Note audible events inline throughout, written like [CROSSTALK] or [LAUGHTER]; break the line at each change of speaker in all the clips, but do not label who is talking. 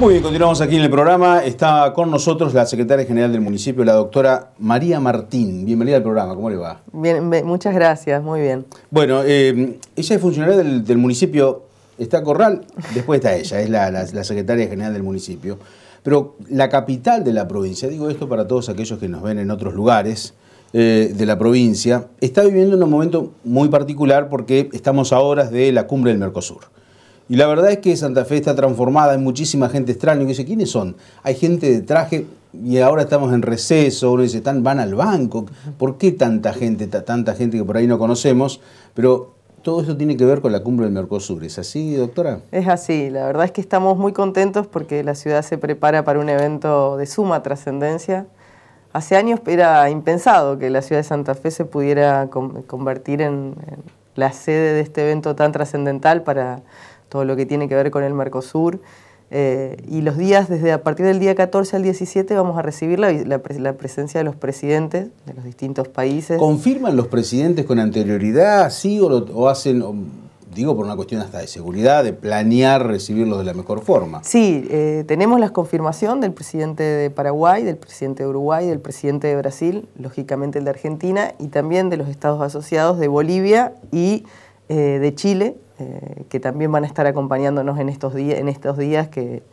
Muy bien, continuamos aquí en el programa. Está con nosotros la secretaria general del municipio, la doctora María Martín. Bienvenida al programa, ¿cómo le va?
Bien, muchas gracias,
muy bien. Bueno, eh, ella es funcionaria del, municipio, está Corral, después está ella, es la, secretaria general del municipio. Pero la capital de la provincia, digo esto para todos aquellos que nos ven en otros lugares, eh, de la provincia, está viviendo un momento muy particular porque estamos a horas de la cumbre del Mercosur. Y la verdad es que Santa Fe está transformada, hay muchísima gente extraña que dice, ¿quiénes son? Hay gente de traje y ahora estamos en receso, uno dice, van al banco, ¿por qué tanta gente, tanta gente que por ahí no conocemos? Pero todo esto tiene que ver con la cumbre del Mercosur, ¿es así, doctora?
Es así, la verdad es que estamos muy contentos porque la ciudad se prepara para un evento de suma trascendencia. Hace años era impensado que la ciudad de Santa Fe se pudiera convertir en la sede de este evento tan trascendental para todo lo que tiene que ver con el Mercosur. Eh, y los días, desde a partir del día 14 al 17, vamos a recibir la, presencia de los presidentes de los distintos países.
¿Confirman los presidentes con anterioridad, sí, o, lo, hacen, digo, por una cuestión hasta de seguridad, de planear recibirlos de la mejor forma?
Sí, eh, tenemos la confirmación del presidente de Paraguay, del presidente de Uruguay, del presidente de Brasil, lógicamente el de Argentina, y también de los estados asociados de Bolivia y eh, de Chile, eh, que también van a estar acompañándonos en estos, en estos días, que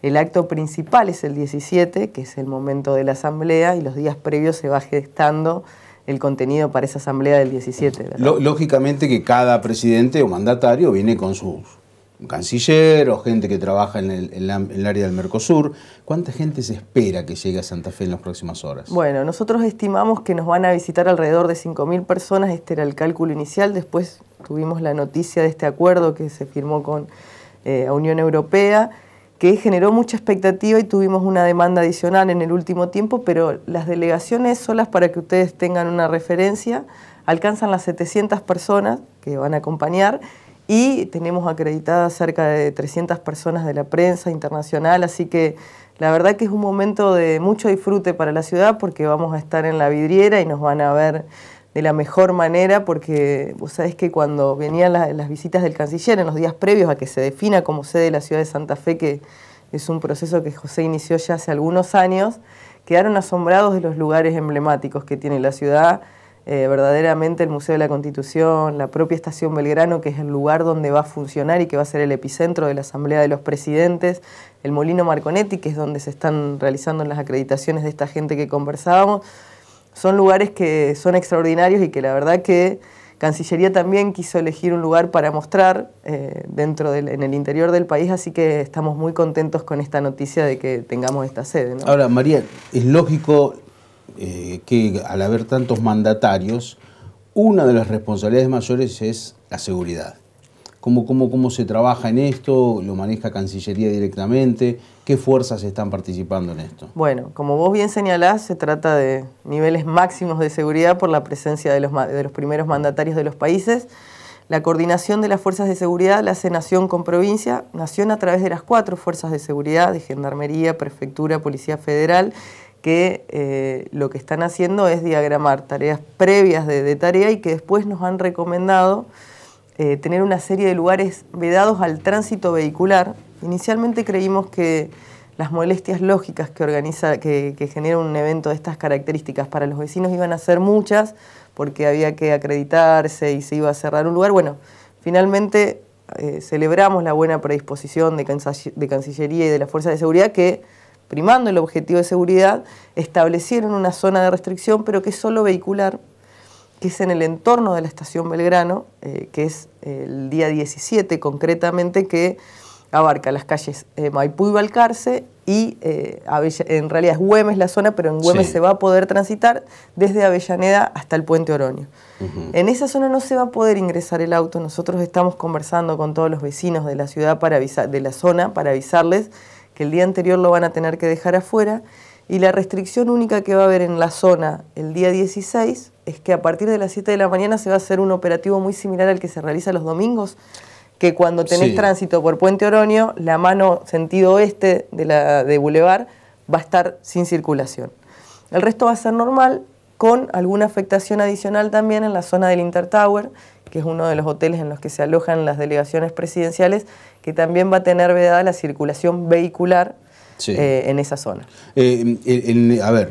el acto principal es el 17, que es el momento de la asamblea, y los días previos se va gestando el contenido para esa asamblea del 17.
Lógicamente que cada presidente o mandatario viene con sus un canciller o gente que trabaja en el, área del Mercosur. ¿Cuánta gente se espera que llegue a Santa Fe en las próximas horas?
Bueno, nosotros estimamos que nos van a visitar alrededor de 5.000 personas, este era el cálculo inicial, después tuvimos la noticia de este acuerdo que se firmó con la eh, Unión Europea, que generó mucha expectativa y tuvimos una demanda adicional en el último tiempo, pero las delegaciones solas, para que ustedes tengan una referencia, alcanzan las 700 personas que van a acompañar y tenemos acreditadas cerca de 300 personas de la prensa internacional, así que la verdad que es un momento de mucho disfrute para la ciudad porque vamos a estar en la vidriera y nos van a ver de la mejor manera porque vos sabés que cuando venían las visitas del canciller en los días previos a que se defina como sede la ciudad de Santa Fe, que es un proceso que José inició ya hace algunos años, quedaron asombrados de los lugares emblemáticos que tiene la ciudad eh, verdaderamente el Museo de la Constitución, la propia Estación Belgrano, que es el lugar donde va a funcionar y que va a ser el epicentro de la Asamblea de los Presidentes, el Molino Marconetti, que es donde se están realizando las acreditaciones de esta gente que conversábamos, son lugares que son extraordinarios y que la verdad que Cancillería también quiso elegir un lugar para mostrar eh, dentro del, en el interior del país, así que estamos muy contentos con esta noticia de que tengamos esta sede.
Ahora, María, es lógico eh, que al haber tantos mandatarios, una de las responsabilidades mayores es la seguridad. ¿Cómo, cómo se trabaja en esto? ¿Lo maneja Cancillería directamente? ¿Qué fuerzas están participando en esto?
Bueno, como vos bien señalás, se trata de niveles máximos de seguridad por la presencia de los, de los primeros mandatarios de los países. La coordinación de las fuerzas de seguridad la hace nación con provincia, nación a través de las cuatro fuerzas de seguridad, de Gendarmería, Prefectura, Policía Federal que eh, lo que están haciendo es diagramar tareas previas de, tarea y que después nos han recomendado eh, tener una serie de lugares vedados al tránsito vehicular. Inicialmente creímos que las molestias lógicas que, organiza, que, genera un evento de estas características para los vecinos iban a ser muchas porque había que acreditarse y se iba a cerrar un lugar. Bueno, finalmente eh, celebramos la buena predisposición de, de Cancillería y de la Fuerza de Seguridad que primando el objetivo de seguridad, establecieron una zona de restricción, pero que es solo vehicular, que es en el entorno de la estación Belgrano, eh, que es el día 17 concretamente, que abarca las calles eh, Maipú y Balcarce y eh, en realidad es Güemes la zona, pero en Güemes se va a poder transitar desde Avellaneda hasta el puente Oroño. En esa zona no se va a poder ingresar el auto, nosotros estamos conversando con todos los vecinos de la ciudad para de la zona para avisarles que el día anterior lo van a tener que dejar afuera. Y la restricción única que va a haber en la zona el día 16 es que a partir de las 7 de la mañana se va a hacer un operativo muy similar al que se realiza los domingos, que cuando tenés tránsito por Puente Oroño, la mano sentido oeste de, la, de Boulevard va a estar sin circulación. El resto va a ser normal, con alguna afectación adicional también en la zona del Intertower, que es uno de los hoteles en los que se alojan las delegaciones presidenciales, que también va a tener vedada la circulación vehicular eh, en esa zona.
Eh, a ver,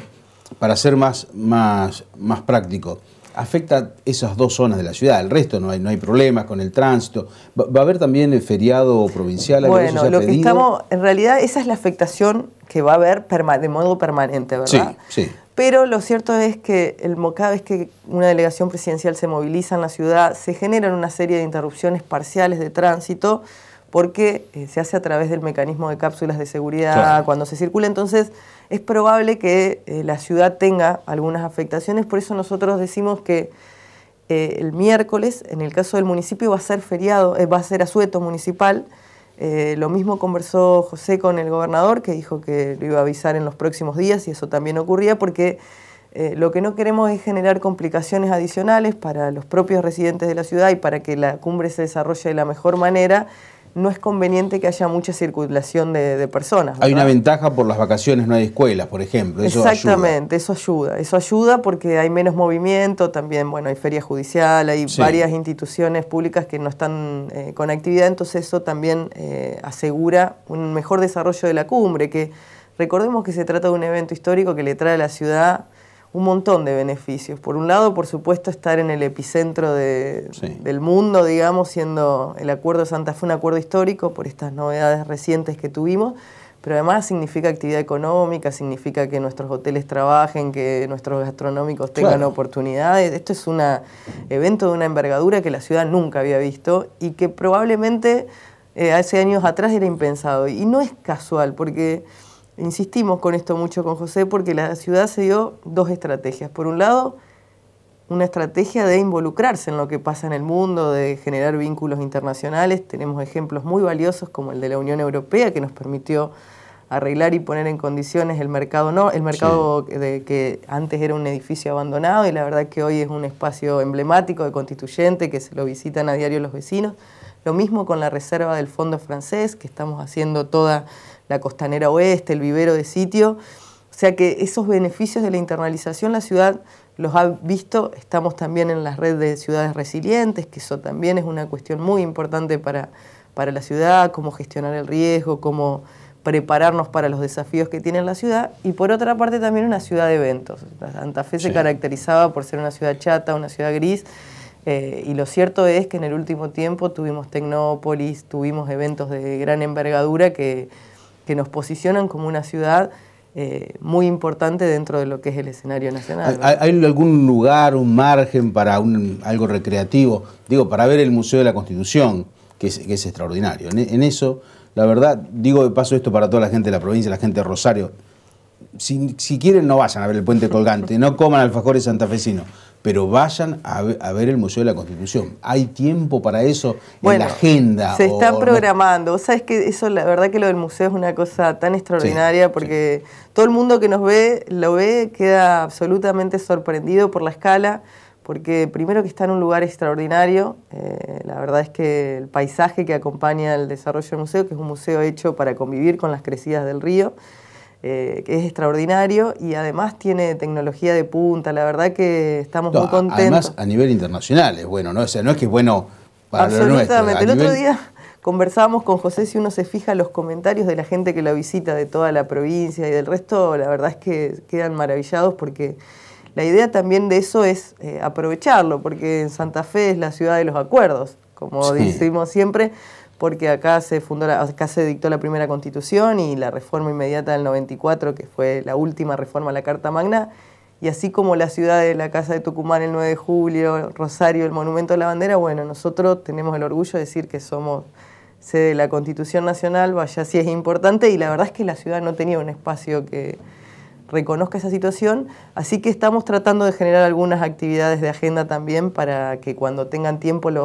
para ser más, más, más práctico, afecta esas dos zonas de la ciudad, el resto no hay, no hay problemas con el tránsito. ¿Va, a haber también el eh, feriado provincial? Bueno, lo que estamos,
en realidad esa es la afectación que va a haber de modo permanente, ¿verdad? Sí, sí. Pero lo cierto es que el, cada vez que una delegación presidencial se moviliza en la ciudad, se generan una serie de interrupciones parciales de tránsito porque eh, se hace a través del mecanismo de cápsulas de seguridad cuando se circula, entonces es probable que eh, la ciudad tenga algunas afectaciones, por eso nosotros decimos que eh, el miércoles, en el caso del municipio, va a ser feriado, va a ser asueto municipal, lo mismo conversó José con el gobernador, que dijo que lo iba a avisar en los próximos días y eso también ocurría porque... lo que no queremos es generar complicaciones adicionales para los propios residentes de la ciudad y para que la cumbre se desarrolle de la mejor manera no es conveniente que haya mucha circulación de, personas. Hay una
ventaja por las vacaciones, no hay escuelas, por ejemplo. Eso Exactamente,
eso ayuda. Eso ayuda porque hay menos movimiento, también, bueno, hay feria judicial, hay varias instituciones públicas que no están eh, con actividad, entonces eso también eh, asegura un mejor desarrollo de la cumbre, que recordemos que se trata de un evento histórico que le trae a la ciudad un montón de beneficios. Por un lado, por supuesto, estar en el epicentro
del
mundo, digamos, siendo el Acuerdo de Santa Fe un acuerdo histórico por estas novedades recientes que tuvimos, pero además significa actividad económica, significa que nuestros hoteles trabajen, que nuestros gastronómicos tengan oportunidades. Esto es un evento de una envergadura que la ciudad nunca había visto y que probablemente eh, hace años atrás era impensado. Y no es casual, porque insistimos con esto mucho con José porque la ciudad se dio dos estrategias. Por un lado, una estrategia de involucrarse en lo que pasa en el mundo, de generar vínculos internacionales. Tenemos ejemplos muy valiosos como el de la Unión Europea que nos permitió arreglar y poner en condiciones el mercado no, el mercado de que antes era un edificio abandonado y la verdad que hoy es un espacio emblemático de constituyente que se lo visitan a diario los vecinos. Lo mismo con la reserva del fondo francés, que estamos haciendo toda la costanera oeste, el vivero de sitio. O sea que esos beneficios de la internalización la ciudad los ha visto, estamos también en la red de ciudades resilientes, que eso también es una cuestión muy importante para, la ciudad, cómo gestionar el riesgo, cómo prepararnos para los desafíos que tiene la ciudad y por otra parte también una ciudad de eventos. Santa Fe se caracterizaba por ser una ciudad chata, una ciudad gris eh, y lo cierto es que en el último tiempo tuvimos Tecnópolis, tuvimos eventos de gran envergadura que, nos posicionan como una ciudad eh, muy importante dentro de lo que es el escenario nacional.
¿Hay, algún lugar, un margen para algo recreativo? Digo, para ver el Museo de la Constitución, que es, extraordinario. En, eso, la verdad, digo de paso esto para toda la gente de la provincia, la gente de Rosario. Si, si quieren, no vayan a ver el puente colgante, no coman alfajores santafesinos pero vayan a, ver el Museo de la Constitución. ¿Hay tiempo para eso en la agenda? Se está
programando. Vos que eso, la verdad que lo del museo es una cosa tan extraordinaria porque todo el mundo que nos ve, lo ve, queda absolutamente sorprendido por la escala, porque primero que está en un lugar extraordinario, eh, la verdad es que el paisaje que acompaña el desarrollo del museo, que es un museo hecho para convivir con las crecidas del río, eh, que es extraordinario y además tiene tecnología de punta. La verdad que estamos muy contentos. Además,
a nivel internacional es bueno, ¿no? O no es que es bueno para Lo nuestro. El otro día
[LAUGHS] conversábamos con José, si uno se fija los comentarios de la gente que lo visita de toda la provincia y del resto, la verdad es que quedan maravillados porque la idea también de eso es eh, aprovecharlo, porque Santa Fe es la ciudad de los acuerdos, como decimos siempre porque acá se fundó, acá se dictó la primera constitución y la reforma inmediata del 94, que fue la última reforma a la Carta Magna, y así como la ciudad de la Casa de Tucumán el 9 de julio, Rosario, el Monumento a la Bandera, bueno, nosotros tenemos el orgullo de decir que somos sede de la Constitución Nacional, vaya si es importante, y la verdad es que la ciudad no tenía un espacio que, reconozca esa situación, así que estamos tratando de generar algunas actividades de agenda también para que cuando tengan tiempo las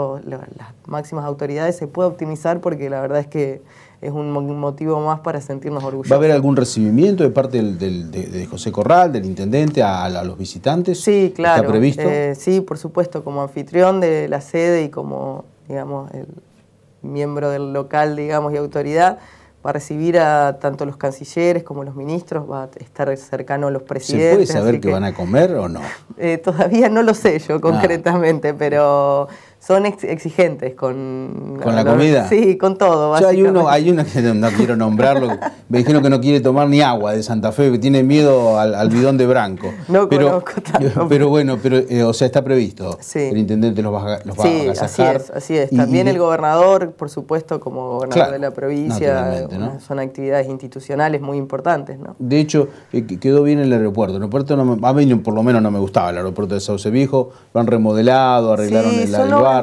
máximas autoridades se pueda optimizar porque la verdad es que es un motivo más para sentirnos orgullosos. ¿Va a haber
algún recibimiento de parte de, José Corral, del intendente, a, los visitantes? Sí, claro. ¿Está previsto? Eh,
sí, por supuesto, como anfitrión de la sede y como, digamos, el miembro del local, digamos, y autoridad a recibir a tanto los cancilleres como los ministros, va a estar cercano a los presidentes. ¿Se puede saber qué van a
comer o no? [LAUGHS]
Eh, todavía no lo sé yo concretamente, pero son exigentes con... ¿Con la comida? Sí, con todo. hay uno,
que no quiero nombrarlo, me dijeron que no quiere tomar ni agua de Santa Fe, que tiene miedo al, bidón de branco. [LAUGHS] No pero, [LAUGHS] Pero bueno, pero, eh, o sea, está previsto. El intendente los va, los va sí, a así es,
así es. También el gobernador, por supuesto, como gobernador de la provincia, son actividades institucionales muy importantes. ¿no?
De hecho, eh, quedó bien el aeropuerto. El aeropuerto no a mí por lo menos no me gustaba el aeropuerto de Sauce Viejo, lo han remodelado, arreglaron el, el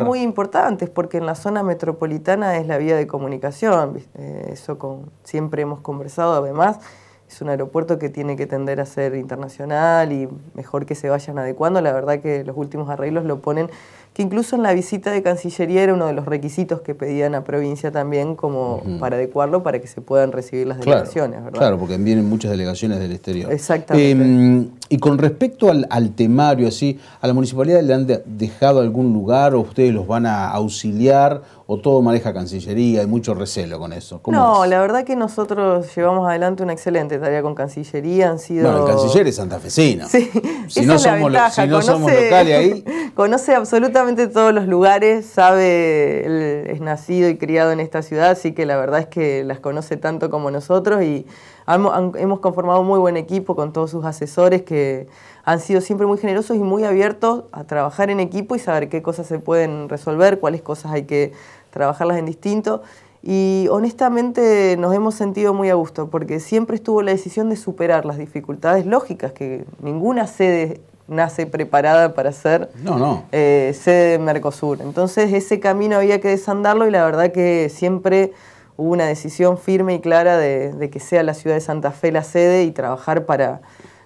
muy
importantes, porque en la zona metropolitana es la vía de comunicación, eh, eso con, siempre hemos conversado, además es un aeropuerto que tiene que tender a ser internacional y mejor que se vayan adecuando, la verdad que los últimos arreglos lo ponen que incluso en la visita de Cancillería era uno de los requisitos que pedían a provincia también como para adecuarlo para que se puedan recibir las delegaciones, ¿verdad? Claro,
porque vienen muchas delegaciones del exterior. Exactamente. Em, y con respecto al, temario, así, ¿a la municipalidad le han dejado algún lugar o ustedes los van a auxiliar o todo maneja Cancillería? Hay mucho recelo con eso. no,
la verdad que nosotros llevamos adelante una excelente tarea con Cancillería, han sido... Bueno, el canciller
es santafesino. Sí, si no es la no somos locales ahí... [LAUGHS]
Conoce absolutamente todos los lugares, sabe, él es nacido y criado en esta ciudad, así que la verdad es que las conoce tanto como nosotros y hemos conformado un muy buen equipo con todos sus asesores que han sido siempre muy generosos y muy abiertos a trabajar en equipo y saber qué cosas se pueden resolver, cuáles cosas hay que trabajarlas en distinto. Y honestamente nos hemos sentido muy a gusto porque siempre estuvo la decisión de superar las dificultades lógicas que ninguna sede nace preparada para ser no, eh, sede de Mercosur. Entonces ese camino había que desandarlo y la verdad que siempre hubo una decisión firme y clara de que sea la ciudad de Santa Fe la sede y trabajar para,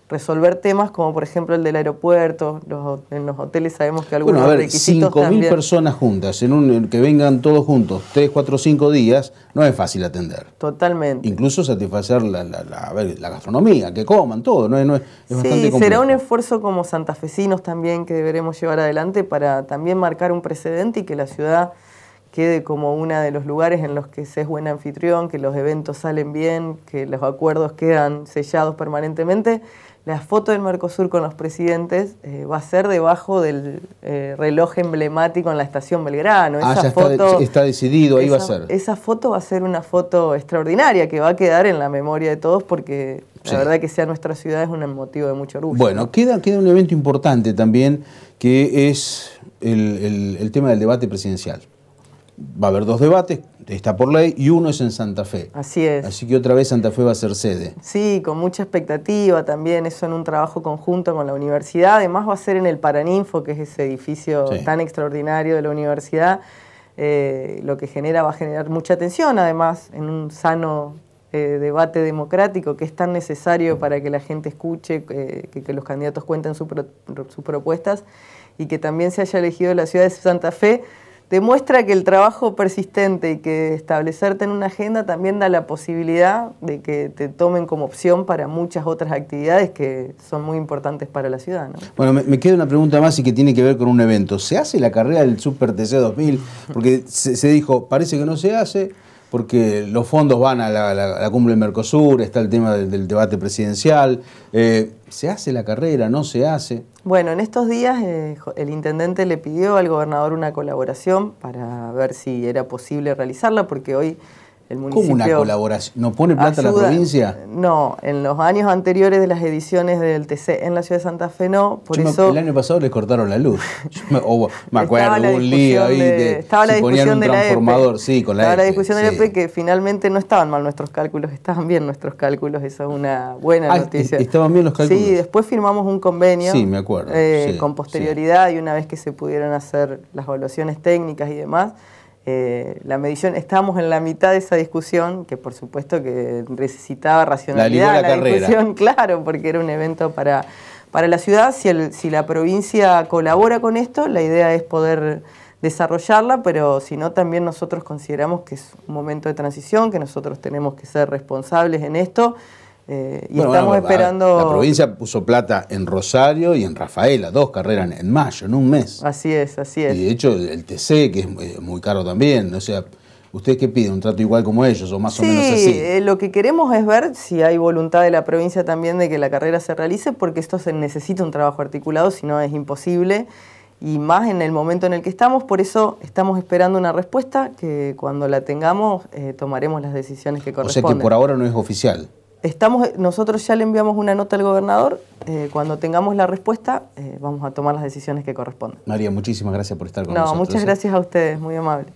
resolver temas como por ejemplo el del aeropuerto, los, en los hoteles sabemos que algunos bueno, a ver, 5.000 personas
juntas, en un, que vengan todos juntos 3, 4, 5 días, no es fácil atender. Totalmente. Incluso satisfacer la, la, la, gastronomía, que coman todo, no, no es, sí, será
un esfuerzo como santafesinos también que deberemos llevar adelante para también marcar un precedente y que la ciudad quede como uno de los lugares en los que se es buen anfitrión, que los eventos salen bien, que los acuerdos quedan sellados permanentemente la foto del Mercosur con los presidentes eh, va a ser debajo del eh, reloj emblemático en la estación Belgrano. Ah, ya está, decidido, ahí va a ser. Esa foto va a ser una foto extraordinaria que va a quedar en la memoria de todos porque la verdad que sea nuestra ciudad es un motivo de mucho orgullo. Bueno,
queda, queda un evento importante también que es el tema del debate presidencial. Va a haber dos debates, este, está por ley, y uno es en Santa Fe. Así es. Así que otra vez Santa Fe va a ser sede.
Sí, con mucha expectativa también, eso en un trabajo conjunto con la universidad. Además va a ser en el Paraninfo, que es ese edificio tan extraordinario de la universidad. Eh, lo que genera va a generar mucha atención además, en un sano eh, debate democrático que es tan necesario para que la gente escuche, eh, que, los candidatos cuenten sus propuestas y que también se haya elegido la ciudad de Santa Fe demuestra que el trabajo persistente y que establecerte en una agenda también da la posibilidad de que te tomen como opción para muchas otras actividades que son muy importantes para la ciudad.
Bueno, me, queda una pregunta más y que tiene que ver con un evento. ¿Se hace la carrera del Super TC 2000? Porque se dijo, parece que no se hace porque los fondos van a la, cumbre del Mercosur, está el tema del, debate presidencial. Eh, ¿Se hace la carrera? ¿No se hace?
Bueno, en estos días eh, el intendente le pidió al gobernador una colaboración para ver si era posible realizarla, porque hoy una colaboración?
¿No pone plata la provincia?
No, en los años anteriores de las ediciones del TC en la ciudad de Santa Fe no, por eso... el año
pasado le cortaron la luz. [LAUGHS] me, acuerdo un lío ahí de, Estaba la discusión e transformador, Estaba la e
discusión e que finalmente no estaban mal nuestros cálculos, estaban bien nuestros cálculos, esa es una buena ah, noticia. ¿Estaban bien los cálculos? Sí, después firmamos un convenio. me acuerdo. Eh, con posterioridad y una vez que se pudieron hacer las evaluaciones técnicas y demás eh, la medición, estamos en la mitad de esa discusión, que por supuesto que necesitaba racionalidad la, la discusión, [LAUGHS] claro, porque era un evento para, para la ciudad. Si, si la provincia colabora con esto, la idea es poder desarrollarla, pero si no, también nosotros consideramos que es un momento de transición, que nosotros tenemos que ser responsables en esto eh, y estamos esperando. La, provincia
puso plata en Rosario y en Rafaela, dos carreras en, mayo, en un mes. Así es, así es. Y de hecho, el TC, que es eh, muy caro también, o sea. ¿Usted qué pide? ¿Un trato igual como ellos o más o menos así? Sí, eh,
lo que queremos es ver si hay voluntad de la provincia también de que la carrera se realice, porque esto se necesita un trabajo articulado, si no es imposible, y más en el momento en el que estamos, por eso estamos esperando una respuesta que cuando la tengamos tomaremos las decisiones que corresponden. O sea que por ahora
no es oficial
estamos, nosotros ya le enviamos una nota al gobernador. Eh, cuando tengamos la respuesta, eh, vamos a tomar las decisiones que corresponden.
María, muchísimas gracias por estar con nosotros. No, muchas ¿eh? gracias
a ustedes, muy amable.